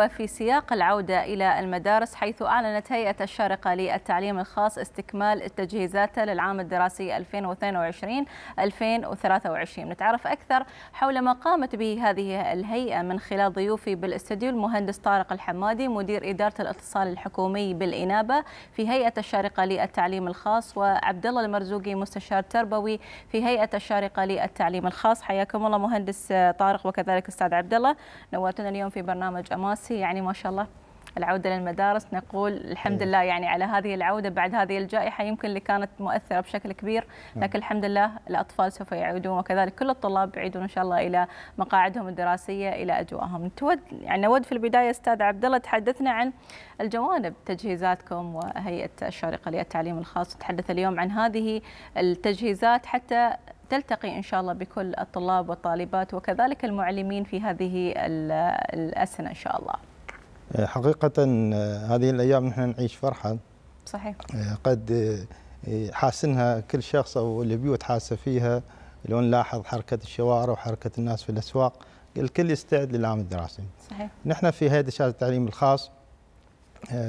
وفي سياق العودة إلى المدارس حيث أعلنت هيئة الشارقة للتعليم الخاص استكمال التجهيزات للعام الدراسي 2022-2023 نتعرف أكثر حول ما قامت به هذه الهيئة من خلال ضيوفي بالاستديو المهندس طارق الحمادي مدير إدارة الاتصال الحكومي بالإنابة في هيئة الشارقة للتعليم الخاص وعبد الله المرزوقي مستشار تربوي في هيئة الشارقة للتعليم الخاص حياكم الله مهندس طارق وكذلك أستاذ عبد الله نورتنا اليوم في برنامج أماس راسي يعني ما شاء الله العوده للمدارس نقول الحمد إيه. لله يعني على هذه العوده بعد هذه الجائحه يمكن اللي كانت مؤثره بشكل كبير نعم. لكن الحمد لله الاطفال سوف يعودون وكذلك كل الطلاب يعيدون ان شاء الله الى مقاعدهم الدراسيه الى اجواءهم تود يعني نود في البدايه استاذ عبد الله تحدثنا عن الجوانب تجهيزاتكم وهيئه الشارقه للتعليم الخاص تحدث اليوم عن هذه التجهيزات حتى تلتقي إن شاء الله بكل الطلاب والطالبات وكذلك المعلمين في هذه الأسنة إن شاء الله آه، حقيقة آه، هذه الأيام نحن نعيش فرحة صحيح آه، قد حاسنها كل شخص أو البيوت حاسة فيها لو نلاحظ حركة الشوارع وحركة الناس في الأسواق الكل يستعد للعام الدراسي صحيح نحن في هيئة إشارة التعليم الخاص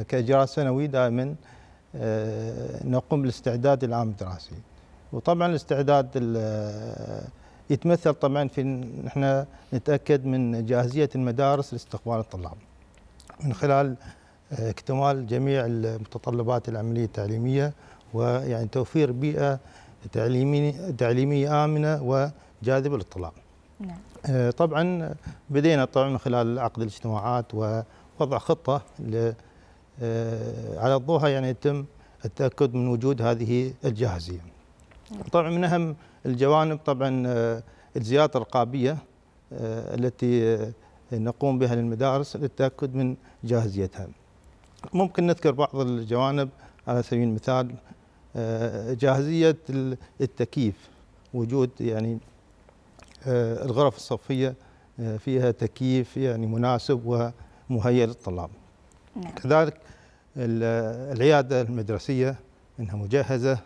كإجراء سنوي دائما نقوم بالاستعداد للعام الدراسي وطبعا الاستعداد يتمثل طبعا في نحن نتاكد من جاهزيه المدارس لاستقبال الطلاب. من خلال آه، اكتمال جميع المتطلبات العمليه التعليميه ويعني توفير بيئه تعليميه تعليميه امنه وجاذبه للطلاب. نعم. آه، طبعا بدينا طبعا من خلال عقد الاجتماعات ووضع خطه آه، على الضوها يعني يتم التاكد من وجود هذه الجاهزيه. نعم. طبعا من اهم الجوانب طبعا الزيارات الرقابيه التي نقوم بها للمدارس للتأكد من جاهزيتها ممكن نذكر بعض الجوانب على سبيل المثال آه، جاهزية التكييف وجود يعني آه، الغرف الصفية آه، فيها تكييف يعني مناسب ومهيئ للطلاب نعم. كذلك العيادة المدرسية أنها مجهزة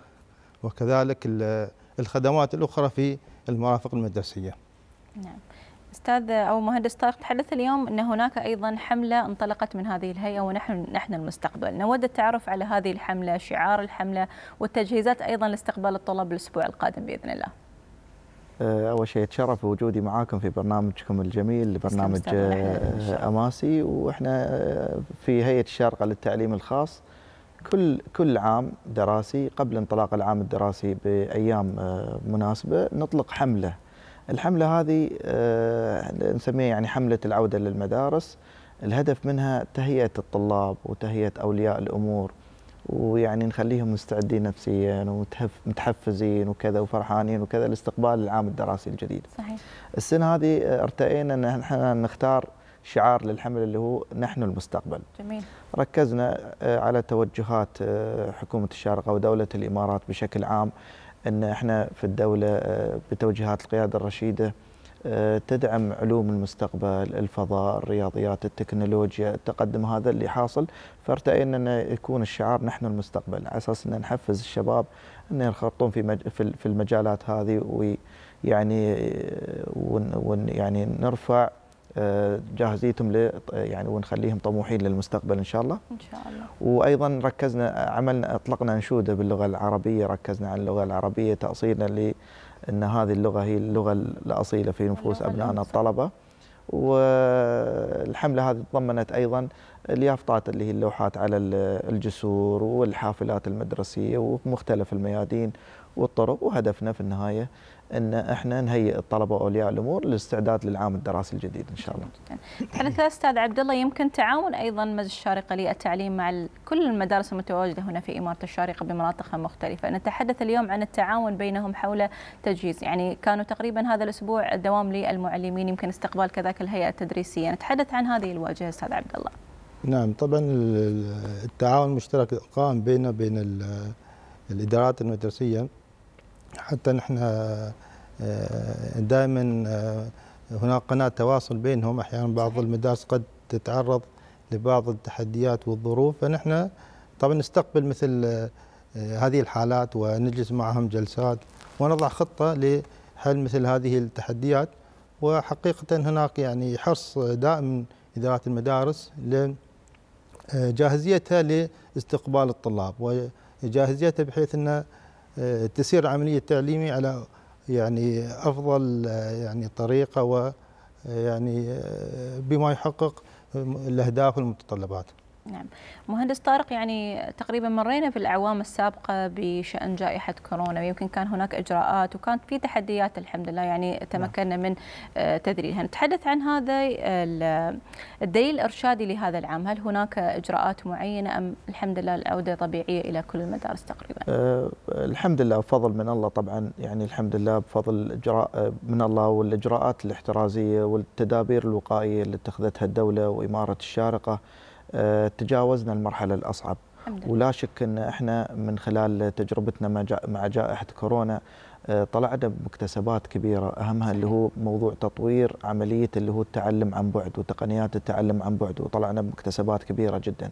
وكذلك الخدمات الأخرى في المرافق المدرسية نعم. استاذ او مهندس طارق تحدث اليوم ان هناك ايضا حمله انطلقت من هذه الهيئه ونحن نحن المستقبل، نود التعرف على هذه الحمله، شعار الحمله والتجهيزات ايضا لاستقبال الطلاب الاسبوع القادم باذن الله. أه، اول شيء اتشرف بوجودي معاكم في برنامجكم الجميل برنامج اماسي واحنا أه، في هيئه الشارقه للتعليم الخاص كل كل عام دراسي قبل انطلاق العام الدراسي بايام أه، مناسبه نطلق حمله الحملة هذه آه، نسميها يعني حملة العودة للمدارس الهدف منها تهيئة الطلاب وتهيئة أولياء الأمور ويعني نخليهم مستعدين نفسيا ومتحفزين وكذا وفرحانين وكذا لاستقبال العام الدراسي الجديد. صحيح. السنه هذه آه، ارتئينا ان احنا نختار شعار للحمله اللي هو نحن المستقبل. جميل. ركزنا آه، على توجهات حكومه الشارقه ودوله الامارات بشكل عام ان احنا في الدوله آه، بتوجيهات القياده الرشيده آه، تدعم علوم المستقبل الفضاء الرياضيات التكنولوجيا التقدم هذا اللي حاصل فارتئي اننا يكون الشعار نحن المستقبل على اساس ان نحفز الشباب ان ينخرطون في مج... في المجالات هذه ويعني آه، ون... ون... يعني نرفع جاهزيتهم ل يعني ونخليهم طموحين للمستقبل ان شاء الله ان شاء الله وايضا ركزنا عملنا اطلقنا انشوده باللغه العربيه ركزنا على اللغه العربيه ل لان هذه اللغه هي اللغه الاصيله في نفوس ابنائنا الطلبه والحمله هذه تضمنت ايضا اليافطات اللي هي اللوحات على الجسور والحافلات المدرسيه ومختلف الميادين والطرق وهدفنا في النهايه ان احنا نهيئ الطلبه واولياء الامور للاستعداد للعام الدراسي الجديد ان شاء الله. تحدث استاذ عبد الله يمكن تعاون ايضا مجلس الشارقه للتعليم مع كل المدارس المتواجده هنا في اماره الشارقه بمناطقها المختلفه، نتحدث اليوم عن التعاون بينهم حول تجهيز، يعني كانوا تقريبا هذا الاسبوع دوام للمعلمين يمكن استقبال كذاك الهيئه التدريسيه، نتحدث عن هذه الواجهه استاذ عبد الله. نعم طبعا التعاون المشترك قام بيننا بين الادارات المدرسيه حتى نحن آه، دائما آه، هناك قناة تواصل بينهم أحيانا بعض المدارس قد تتعرض لبعض التحديات والظروف فنحن طبعا نستقبل مثل آه، هذه الحالات ونجلس معهم جلسات ونضع خطة لحل مثل هذه التحديات وحقيقة هناك يعني حرص دائم إدارة المدارس لجاهزيتها لاستقبال الطلاب وجاهزيتها بحيث أنه تسير العملية التعليمية على يعني أفضل آه، يعني طريقة ويعني آه، آه، بما يحقق الأهداف والمتطلبات نعم مهندس طارق يعني تقريبا مرينا في الأعوام السابقة بشأن جائحة كورونا ويمكن كان هناك إجراءات وكانت في تحديات الحمد لله يعني نعم. تمكنا من آه، تذليلها نتحدث عن هذا الدليل الإرشادي لهذا العام هل هناك إجراءات معينة أم الحمد لله العودة طبيعية إلى كل المدارس تقريبا أه الحمد لله بفضل من الله طبعا يعني الحمد لله بفضل إجراء آه، من الله والإجراءات الاحترازية والتدابير الوقائية اللي اتخذتها الدولة وإمارة الشارقة آه، تجاوزنا المرحله الاصعب ولا شك ان احنا من خلال تجربتنا مع جائحه كورونا آه، طلعنا بمكتسبات كبيره اهمها اللي هو موضوع تطوير عمليه اللي هو التعلم عن بعد وتقنيات التعلم عن بعد وطلعنا بمكتسبات كبيره جدا.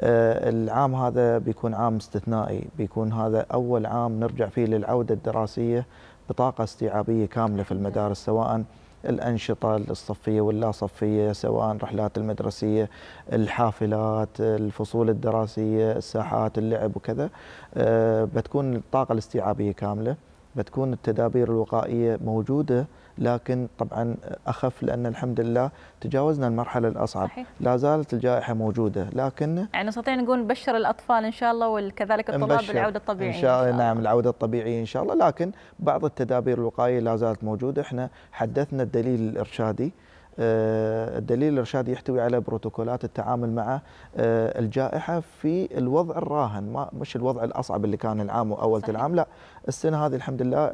آه، العام هذا بيكون عام استثنائي، بيكون هذا اول عام نرجع فيه للعوده الدراسيه بطاقه استيعابيه كامله في المدارس سواء الأنشطة الصفية واللا صفية سواء الرحلات المدرسية الحافلات الفصول الدراسية الساحات اللعب وكذا آه، بتكون الطاقة الاستيعابية كاملة بتكون التدابير الوقائيه موجوده لكن طبعا اخف لان الحمد لله تجاوزنا المرحله الاصعب صحيح. لا زالت الجائحه موجوده لكن يعني نستطيع نقول نبشر الاطفال ان شاء الله وكذلك الطلاب بالعوده الطبيعيه ان شاء الله نعم العوده الطبيعيه ان شاء الله لكن بعض التدابير الوقائيه لا زالت موجوده احنا حدثنا الدليل الارشادي آه، الدليل الارشادي يحتوي على بروتوكولات التعامل مع آه، الجائحه في الوضع الراهن ما مش الوضع الاصعب اللي كان العام واول العام لا السنه هذه الحمد لله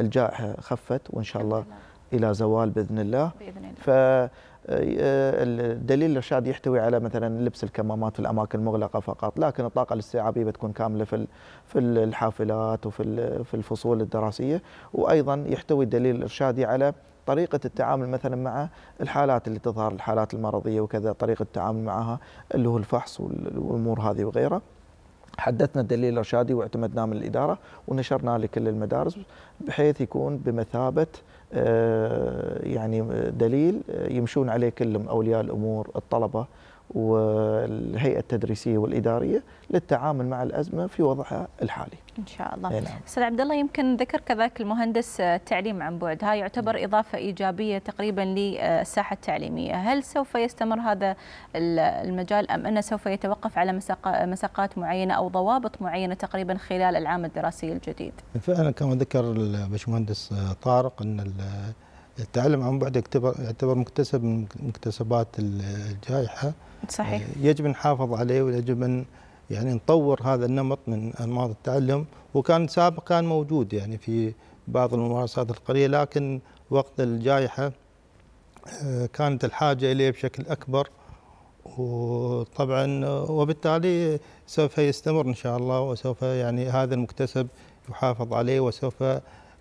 الجائحه خفت وان شاء الله الى زوال باذن الله باذن الله آه، الدليل الارشادي يحتوي على مثلا لبس الكمامات في الاماكن المغلقه فقط، لكن الطاقه الاستيعابيه بتكون كامله في في الحافلات وفي في الفصول الدراسيه، وايضا يحتوي الدليل الارشادي على طريقة التعامل مثلا مع الحالات اللي تظهر الحالات المرضية وكذا طريقة التعامل معها اللي هو الفحص والأمور هذه وغيرها حدثنا الدليل الارشادي واعتمدناه من الاداره ونشرناه لكل المدارس بحيث يكون بمثابه آه، يعني دليل آه، يمشون عليه كل اولياء الامور الطلبه والهيئة التدريسية والإدارية للتعامل مع الأزمة في وضعها الحالي إن شاء الله نعم. أستاذ عبد الله يمكن ذكر كذلك المهندس التعليم عن بعد هاي يعتبر نعم. إضافة إيجابية تقريبا للساحة التعليمية هل سوف يستمر هذا المجال أم أنه سوف يتوقف على مساقات معينة أو ضوابط معينة تقريبا خلال العام الدراسي الجديد فعلا كما ذكر الباشمهندس طارق أن التعلم عن بعد يعتبر يعتبر مكتسب من مكتسبات الجائحه صحيح آه، يجب نحافظ عليه ويجب ان يعني نطور هذا النمط من انماط التعلم وكان سابقا موجود يعني في بعض الممارسات القريه لكن وقت الجائحه آه، كانت الحاجه اليه بشكل اكبر وطبعا آه، وبالتالي سوف يستمر ان شاء الله وسوف يعني هذا المكتسب يحافظ عليه وسوف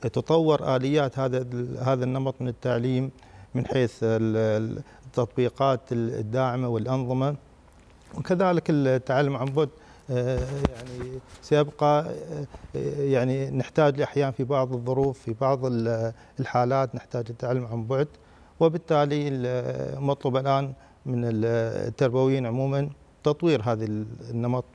تطور اليات هذا هذا النمط من التعليم من حيث التطبيقات الداعمه والانظمه وكذلك التعلم عن بعد آه، يعني سيبقى آه، يعني نحتاج احيانا في بعض الظروف في بعض الحالات نحتاج التعلم عن بعد وبالتالي المطلوب الان من التربويين عموما تطوير هذا النمط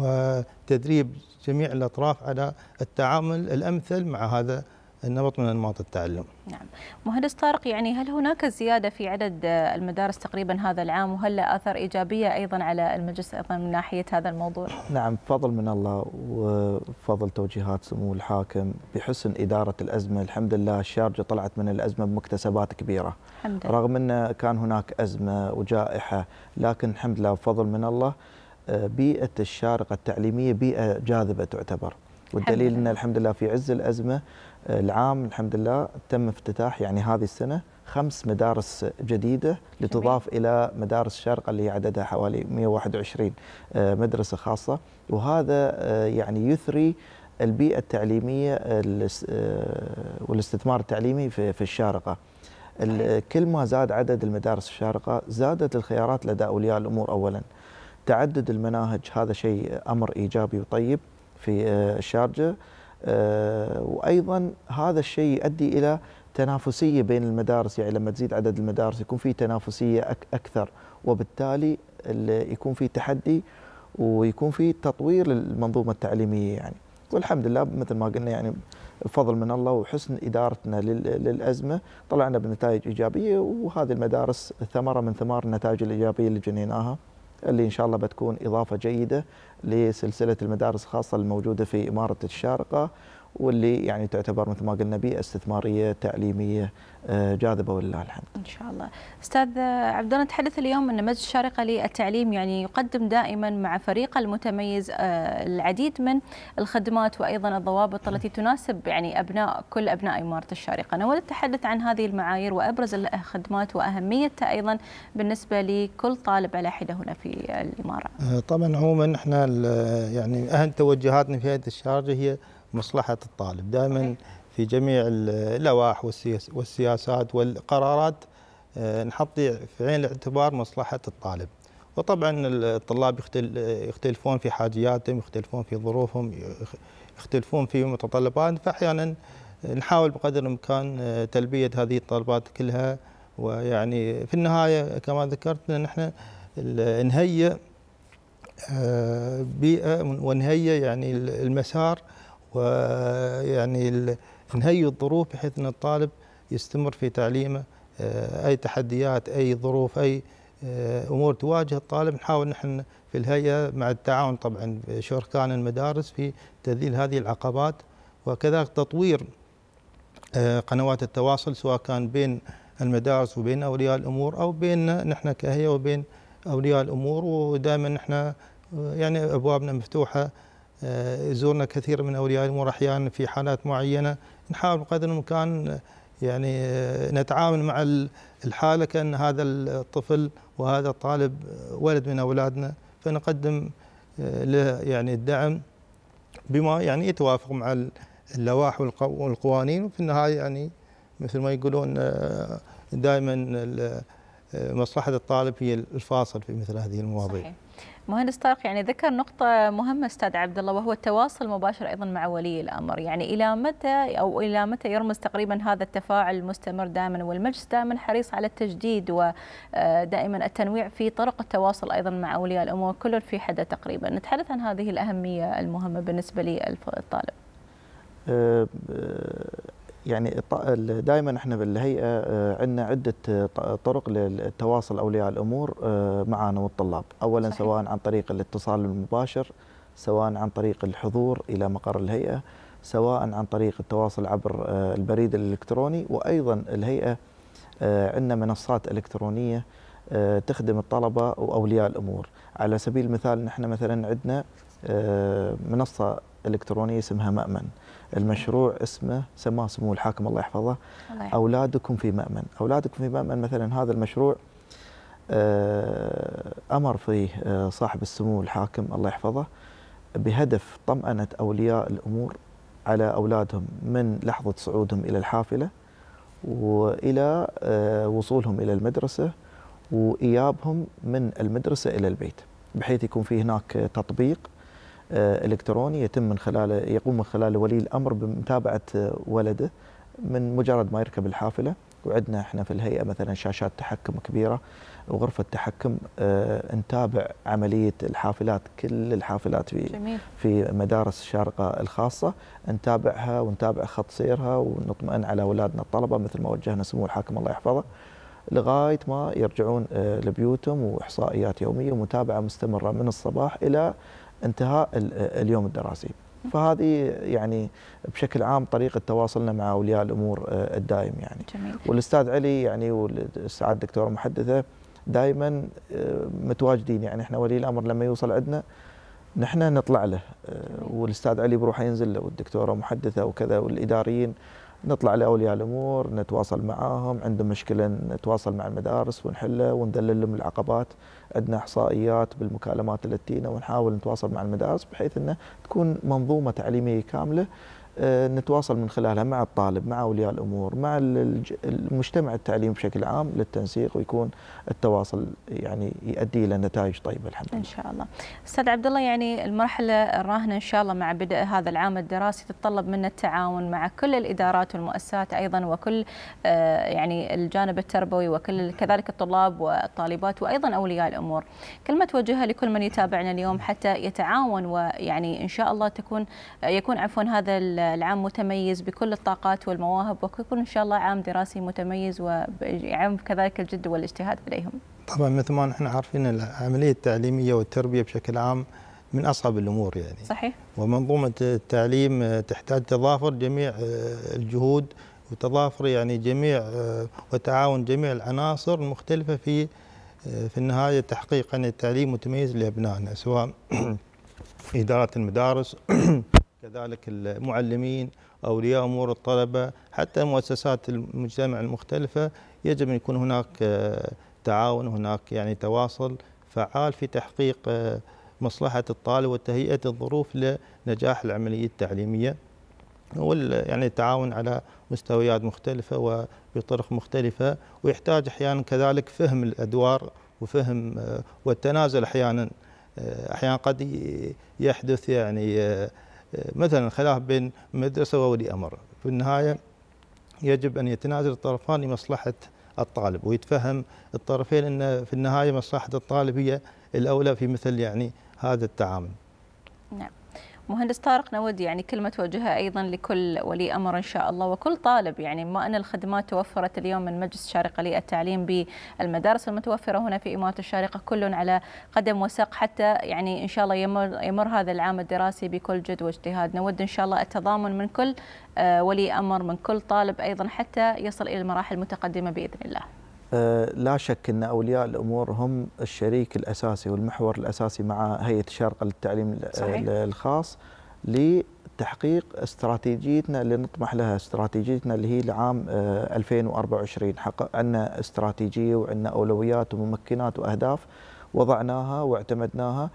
وتدريب جميع الأطراف على التعامل الأمثل مع هذا النمط من انماط التعلم. نعم، مهندس طارق يعني هل هناك زياده في عدد المدارس تقريبا هذا العام وهل له اثر ايجابيه ايضا على المجلس ايضا من ناحيه هذا الموضوع؟ نعم بفضل من الله وفضل توجيهات سمو الحاكم بحسن اداره الازمه، الحمد لله الشارجه طلعت من الازمه بمكتسبات كبيره. الحمد لله. رغم انه كان هناك ازمه وجائحه لكن الحمد لله بفضل من الله بيئه الشارقه التعليميه بيئه جاذبه تعتبر والدليل ان الحمد لله في عز الازمه آه، العام الحمد لله تم افتتاح يعني هذه السنه خمس مدارس جديده لتضاف الى مدارس الشارقه اللي عددها حوالي 121 آه، مدرسه خاصه وهذا آه، يعني يثري البيئه التعليميه والاستثمار التعليمي في الشارقه كل ما زاد عدد المدارس الشارقه زادت الخيارات لدى اولياء الامور اولا تعدد المناهج هذا شيء امر ايجابي وطيب في آه، الشارجه آه، وايضا هذا الشيء يؤدي الى تنافسيه بين المدارس يعني لما تزيد عدد المدارس يكون في تنافسيه اكثر وبالتالي يكون في تحدي ويكون في تطوير للمنظومه التعليميه يعني والحمد لله مثل ما قلنا يعني فضل من الله وحسن ادارتنا للازمه طلعنا بنتائج ايجابيه وهذه المدارس ثمره من ثمار النتائج الايجابيه اللي جنيناها اللي إن شاء الله بتكون إضافة جيدة لسلسلة المدارس الخاصة الموجودة في إمارة الشارقة واللي يعني تعتبر مثل ما قلنا بيئه استثماريه تعليميه آه، جاذبه ولله الحمد. ان شاء الله. استاذ عبد الله نتحدث اليوم ان مجلس الشارقه للتعليم يعني يقدم دائما مع فريق المتميز آه، العديد من الخدمات وايضا الضوابط التي تناسب يعني ابناء كل ابناء اماره الشارقه. نود التحدث عن هذه المعايير وابرز الخدمات واهميتها ايضا بالنسبه لكل طالب على حده هنا في الاماره. آه، طبعا عموما احنا يعني اهم توجهاتنا في هذه الشارقه هي مصلحه الطالب دائما في جميع اللوائح والسياسات والقرارات آه، نحط في عين الاعتبار مصلحه الطالب وطبعا الطلاب يختلفون في حاجياتهم يختلفون في ظروفهم يختلفون في متطلبات فاحيانا نحاول بقدر الامكان آه، تلبيه هذه الطلبات كلها ويعني في النهايه كما ذكرت ان احنا نهيئ آه، بيئه ونهيئ يعني المسار ويعني نهيئ الظروف بحيث ان الطالب يستمر في تعليمه آه، اي تحديات اي ظروف اي آه، امور تواجه الطالب نحاول نحن في الهيئه مع التعاون طبعا شركان المدارس في تذليل هذه العقبات وكذلك تطوير آه، قنوات التواصل سواء كان بين المدارس وبين اولياء الامور او بيننا نحن كهيئه وبين اولياء الامور ودائما نحن يعني ابوابنا مفتوحه آه، يزورنا كثير من اولياء الامور احيانا في حالات معينه نحاول قدر الامكان يعني آه، نتعامل مع الحاله كان هذا الطفل وهذا الطالب ولد من اولادنا فنقدم آه، له يعني الدعم بما يعني يتوافق مع اللوائح والقوانين وفي النهايه يعني مثل ما يقولون دائما مصلحه الطالب هي الفاصل في مثل هذه المواضيع. صحيح. مهندس طارق يعني ذكر نقطة مهمة استاذ عبد الله وهو التواصل المباشر ايضا مع ولي الامر، يعني الى متى او الى متى يرمز تقريبا هذا التفاعل المستمر دائما والمجلس دائما حريص على التجديد ودائما التنويع في طرق التواصل ايضا مع اولياء الامور كل في حده تقريبا، نتحدث عن هذه الاهمية المهمة بالنسبة للطالب. أه، أه، يعني دائما احنا بالهيئه آه، عندنا عده آه، طرق للتواصل اولياء الامور آه، معنا والطلاب، اولا صحيح. سواء عن طريق الاتصال المباشر، سواء عن طريق الحضور الى مقر الهيئه، سواء عن طريق التواصل عبر البريد الالكتروني، وايضا الهيئه عندنا منصات الكترونيه تخدم الطلبه واولياء الامور، على سبيل المثال نحن مثلا عندنا منصه الكترونيه اسمها مامن المشروع اسمه سماه سمو الحاكم الله يحفظه الله اولادكم في مامن اولادكم في مامن مثلا هذا المشروع آه، امر فيه آه، صاحب السمو الحاكم الله يحفظه بهدف طمأنة أولياء الأمور على أولادهم من لحظة صعودهم إلى الحافلة وإلى آه، وصولهم إلى المدرسة وإيابهم من المدرسة إلى البيت بحيث يكون في هناك تطبيق آه، الكتروني يتم من خلاله يقوم من خلاله ولي الامر بمتابعه آه، ولده من مجرد ما يركب الحافله وعندنا احنا في الهيئه مثلا شاشات تحكم كبيره وغرفه تحكم آه، نتابع عمليه الحافلات كل الحافلات في جميل. في مدارس الشارقه الخاصه نتابعها ونتابع خط سيرها ونطمئن على اولادنا الطلبه مثل ما وجهنا سمو الحاكم الله يحفظه لغايه ما يرجعون لبيوتهم واحصائيات يوميه ومتابعه مستمره من الصباح الى انتهاء اليوم الدراسي فهذه يعني بشكل عام طريقه تواصلنا مع اولياء الامور آه، الدائم يعني جميل. والاستاذ علي يعني والسعاده الدكتوره محدثه دائما آه، متواجدين يعني احنا ولي الامر لما يوصل عندنا نحن نطلع له آه، والاستاذ علي بروحه ينزل له والدكتوره محدثه وكذا والاداريين نطلع لاولياء الامور نتواصل معاهم عندهم مشكله نتواصل مع المدارس ونحلها وندلل لهم العقبات عندنا احصائيات بالمكالمات اللي تينا ونحاول نتواصل مع المدارس بحيث انه تكون منظومه تعليميه كامله آه، نتواصل من خلالها مع الطالب مع اولياء الامور مع المجتمع التعليمي بشكل عام للتنسيق ويكون التواصل يعني يؤدي الى نتائج طيبه الحمد لله. ان شاء الله. استاذ عبد الله يعني المرحله الراهنه ان شاء الله مع بدء هذا العام الدراسي تتطلب منا التعاون مع كل الادارات والمؤسسات ايضا وكل آه، يعني الجانب التربوي وكل كذلك الطلاب والطالبات وايضا اولياء الامور. كلمه توجهها لكل من يتابعنا اليوم حتى يتعاون ويعني ان شاء الله تكون يكون عفوا هذا العام متميز بكل الطاقات والمواهب ويكون إن شاء الله عام دراسي متميز ويعم كذلك الجد والاجتهاد لديهم طبعا مثل ما نحن عارفين العملية التعليمية والتربية بشكل عام من أصعب الأمور يعني صحيح ومنظومة التعليم تحتاج تضافر جميع آه، الجهود وتضافر يعني جميع آه، وتعاون جميع العناصر المختلفة في آه، في النهاية تحقيق أن التعليم متميز لأبنائنا سواء إدارة المدارس كذلك المعلمين أولياء أمور الطلبة حتى مؤسسات المجتمع المختلفة يجب أن يكون هناك آه، تعاون هناك يعني تواصل فعال في تحقيق آه، مصلحة الطالب وتهيئة الظروف لنجاح العملية التعليمية وال يعني التعاون على مستويات مختلفة وبطرق مختلفة ويحتاج أحيانا كذلك فهم الأدوار وفهم آه، والتنازل أحيانا أحيانا قد يحدث يعني مثلا خلاف بين مدرسة وولي أمر في النهاية يجب أن يتنازل الطرفان لمصلحة الطالب ويتفهم الطرفين أن في النهاية مصلحة الطالب هي الأولى في مثل يعني هذا التعامل نعم مهندس طارق نود يعني كلمة توجهها أيضا لكل ولي أمر إن شاء الله وكل طالب يعني ما أن الخدمات توفرت اليوم من مجلس الشارقة للتعليم بالمدارس المتوفرة هنا في إمارة الشارقة كل على قدم وساق حتى يعني إن شاء الله يمر, يمر هذا العام الدراسي بكل جد واجتهاد نود إن شاء الله التضامن من كل آه، ولي أمر من كل طالب أيضا حتى يصل إلى المراحل المتقدمة بإذن الله آه، لا شك ان اولياء الامور هم الشريك الاساسي والمحور الاساسي مع هيئه الشارقه للتعليم صحيح. الخاص لتحقيق استراتيجيتنا اللي نطمح لها استراتيجيتنا اللي هي لعام 2024 آه، حق عندنا استراتيجيه وعندنا اولويات وممكنات واهداف وضعناها واعتمدناها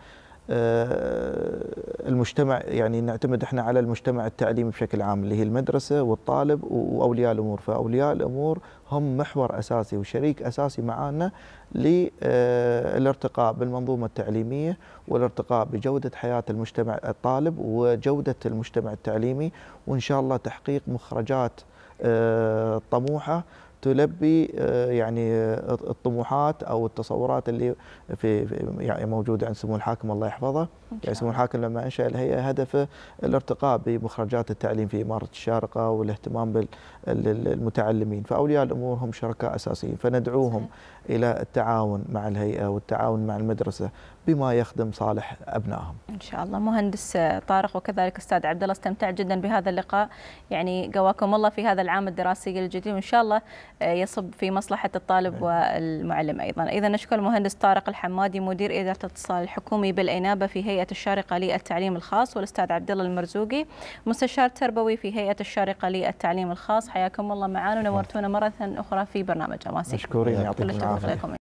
آه، المجتمع يعني نعتمد احنا على المجتمع التعليمي بشكل عام اللي هي المدرسه والطالب واولياء الامور، فاولياء الامور هم محور اساسي وشريك اساسي معانا للارتقاء آه، بالمنظومه التعليميه والارتقاء بجوده حياه المجتمع الطالب وجوده المجتمع التعليمي وان شاء الله تحقيق مخرجات آه، طموحه تلبي آه، يعني آه، الطموحات او التصورات اللي في يعني موجوده عند سمو الحاكم الله يحفظه يعني سمو الحاكم لما انشا الهيئه هدفه الارتقاء بمخرجات التعليم في اماره الشارقه والاهتمام بالمتعلمين، فاولياء الامور هم شركاء اساسيين، فندعوهم صحيح. الى التعاون مع الهيئه والتعاون مع المدرسه بما يخدم صالح ابنائهم. ان شاء الله مهندس طارق وكذلك استاذ عبد الله استمتعت جدا بهذا اللقاء، يعني قواكم الله في هذا العام الدراسي الجديد وان شاء الله يصب في مصلحه الطالب نعم. والمعلم ايضا. اذا نشكر المهندس طارق الحمادي مدير اداره الاتصال الحكومي بالانابه في هيئه هيئه الشارقه للتعليم الخاص والاستاذ عبد الله المرزوقي مستشار تربوي في هيئه الشارقه للتعليم الخاص حياكم الله معانا ونورتونا مره اخرى في برنامج اماسي مشكورين يعطيكم العافيه